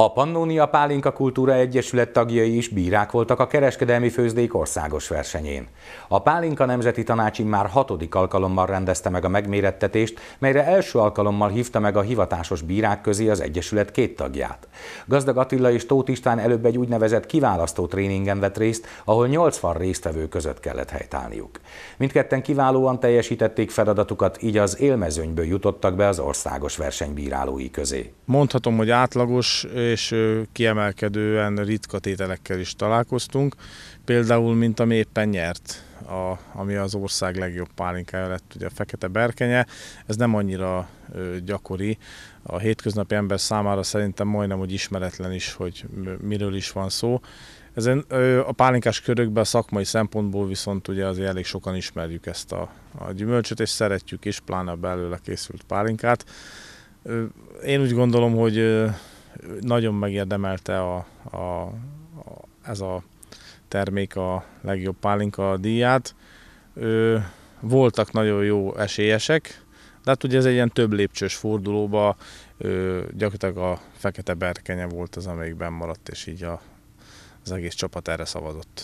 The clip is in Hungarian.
A Pannonia Pálinka Kultúra Egyesület tagjai is bírák voltak a kereskedelmi főzdék országos versenyén. A Pálinka Nemzeti Tanácsi már hatodik alkalommal rendezte meg a megmérettetést, melyre első alkalommal hívta meg a hivatásos bírák közé az Egyesület két tagját. Gazdag Attila és Tóth István előbb egy úgynevezett kiválasztó tréningen vett részt, ahol 80 résztvevő között kellett helytállniuk. Mindketten kiválóan teljesítették feladatukat, így az élmezőnyből jutottak be az országos versenybírálói közé. Mondhatom, hogy átlagos és kiemelkedően ritka tételekkel is találkoztunk. Például, mint ami éppen nyert, a, ami az ország legjobb pálinkája lett, ugye a fekete berkenye. Ez nem annyira ö, gyakori. A hétköznapi ember számára szerintem majdnem úgy ismeretlen is, hogy miről is van szó. Ezen, ö, a pálinkás körökben a szakmai szempontból viszont ugye azért elég sokan ismerjük ezt a, a gyümölcsöt, és szeretjük is, pláne a belőle készült pálinkát. Én úgy gondolom, hogy nagyon megérdemelte a, a, a, ez a termék a legjobb pálinka díját. Ö, voltak nagyon jó esélyesek, de hát ugye ez egy ilyen több lépcsős fordulóba ö, gyakorlatilag a fekete berkenye volt az, amelyikben maradt, és így a, az egész csapat erre szavazott.